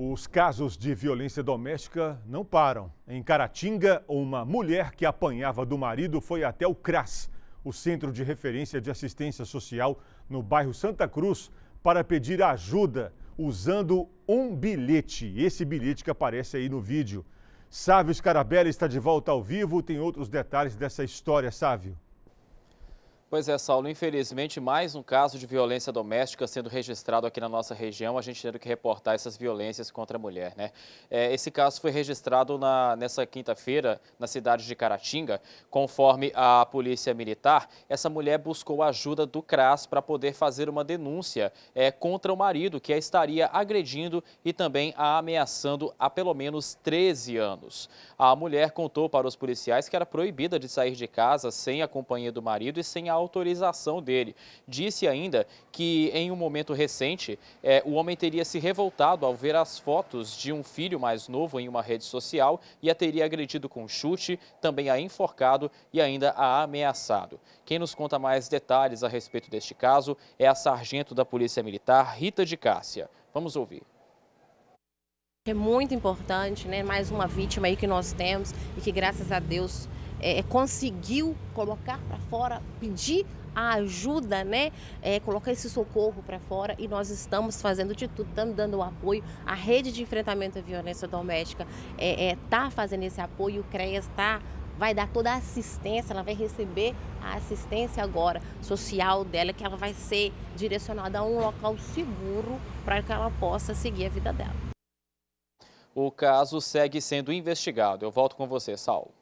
Os casos de violência doméstica não param. Em Caratinga, uma mulher que apanhava do marido foi até o CRAS, o Centro de Referência de Assistência Social, no bairro Santa Cruz, para pedir ajuda usando um bilhete. Esse bilhete que aparece aí no vídeo. Sávio Scarabella está de volta ao vivo. Tem outros detalhes dessa história, Sávio. Pois é, Saulo, infelizmente mais um caso de violência doméstica sendo registrado aqui na nossa região, a gente tendo que reportar essas violências contra a mulher, né? É, esse caso foi registrado na, nessa quinta-feira na cidade de Caratinga. Conforme a polícia militar, essa mulher buscou a ajuda do CRAS para poder fazer uma denúncia é, contra o marido, que a estaria agredindo e também a ameaçando há pelo menos 13 anos. A mulher contou para os policiais que era proibida de sair de casa sem a companhia do marido e sem a autorização dele. Disse ainda que em um momento recente é, o homem teria se revoltado ao ver as fotos de um filho mais novo em uma rede social e a teria agredido com chute, também a enforcado e ainda a ameaçado. Quem nos conta mais detalhes a respeito deste caso é a sargento da Polícia Militar, Rita de Cássia. Vamos ouvir é muito importante, né? Mais uma vítima aí que nós temos e que graças a Deus é, é, conseguiu colocar para fora, pedir a ajuda, né? É, colocar esse socorro para fora e nós estamos fazendo de tudo, estamos dando o apoio. A rede de enfrentamento à violência doméstica está é, é, tá fazendo esse apoio, o CREAS está vai dar toda a assistência, ela vai receber a assistência agora social dela, que ela vai ser direcionada a um local seguro para que ela possa seguir a vida dela. O caso segue sendo investigado. Eu volto com você, Saulo.